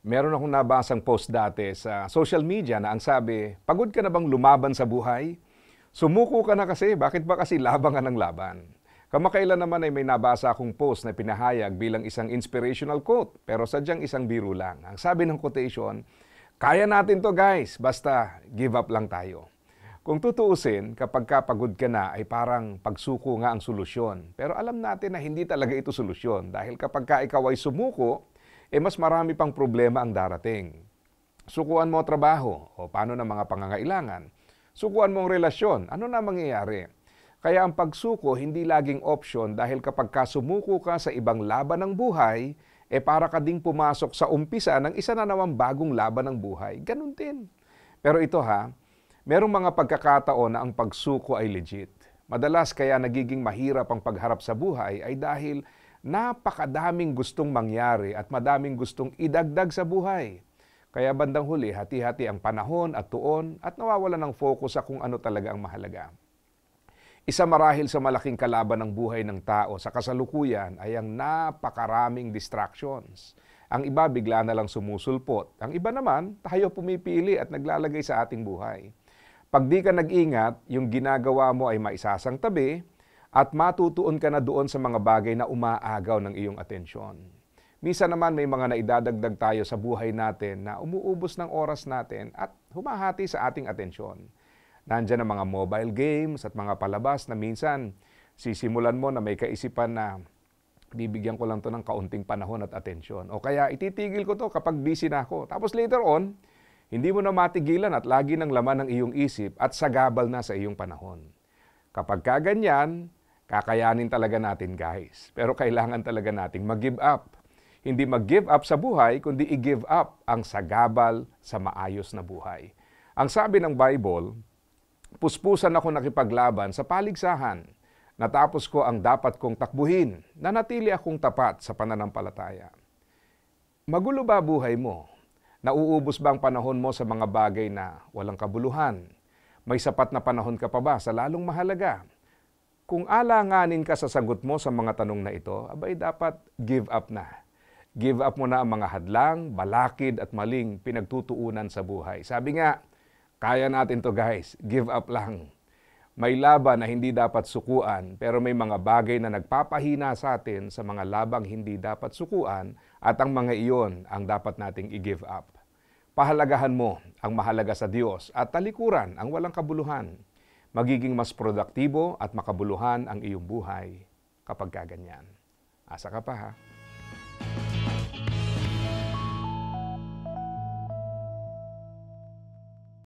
Meron akong nabasang post dati sa social media na ang sabi, pagod ka na bang lumaban sa buhay? Sumuko ka na kasi, bakit ba kasi labang ka ng laban? Kamakailan naman ay may nabasa akong post na pinahayag bilang isang inspirational quote, pero sadyang isang biro lang. Ang sabi ng quotation, kaya natin to guys, basta give up lang tayo. Kung tutuusin, kapag kapagod ka na ay parang pagsuko nga ang solusyon. Pero alam natin na hindi talaga ito solusyon dahil kapag ka ikaw ay sumuko, eh mas marami pang problema ang darating. Sukuan mo trabaho, o paano ng mga pangangailangan. Sukuan mo ang relasyon, ano na mangyayari? Kaya ang pagsuko hindi laging option dahil kapag kasumuko ka sa ibang laban ng buhay, eh para ka ding pumasok sa umpisa ng isa na naman bagong laban ng buhay. Ganun din. Pero ito ha, merong mga pagkakataon na ang pagsuko ay legit. Madalas kaya nagiging mahirap ang pagharap sa buhay ay dahil napakadaming gustong mangyari at madaming gustong idagdag sa buhay. Kaya bandang huli, hati-hati ang panahon at tuon at nawawala ng focus sa kung ano talaga ang mahalaga. Isa marahil sa malaking kalaban ng buhay ng tao sa kasalukuyan ay ang napakaraming distractions. Ang iba bigla na lang sumusulpot. Ang iba naman, tayo pumipili at naglalagay sa ating buhay. Pag di ka nag-ingat, yung ginagawa mo ay maisasang tabi at matutuon ka na doon sa mga bagay na umaagaw ng iyong atensyon. Misa naman may mga naidadagdag tayo sa buhay natin na umuubos ng oras natin at humahati sa ating atensyon. Nandiyan ang mga mobile games at mga palabas na minsan sisimulan mo na may kaisipan na bibigyan ko lang to ng kaunting panahon at atensyon. O kaya ititigil ko to kapag busy na ako. Tapos later on, hindi mo na matigilan at lagi ng laman ng iyong isip at sagabal na sa iyong panahon. Kapag kaganyan, Kakayanin talaga natin guys. Pero kailangan talaga nating mag-give up. Hindi mag-give up sa buhay, kundi i-give up ang sagabal sa maayos na buhay. Ang sabi ng Bible, puspusan ako nakipaglaban sa paligsahan. Natapos ko ang dapat kong takbuhin. Nanatili akong tapat sa pananampalataya. Magulo ba buhay mo? Nauubos ba ang panahon mo sa mga bagay na walang kabuluhan? May sapat na panahon ka pa ba sa lalong mahalaga? Kung alanganin ka sa sagot mo sa mga tanong na ito, abay dapat give up na. Give up mo na ang mga hadlang, balakid at maling pinagtutuunan sa buhay. Sabi nga, kaya natin to guys, give up lang. May laban na hindi dapat sukuan, pero may mga bagay na nagpapahina sa atin sa mga labang hindi dapat sukuan at ang mga iyon ang dapat nating i-give up. Pahalagahan mo ang mahalaga sa Diyos at talikuran ang walang kabuluhan magiging mas produktibo at makabuluhan ang iyong buhay kapag kaganyan. Asa ka pa ha?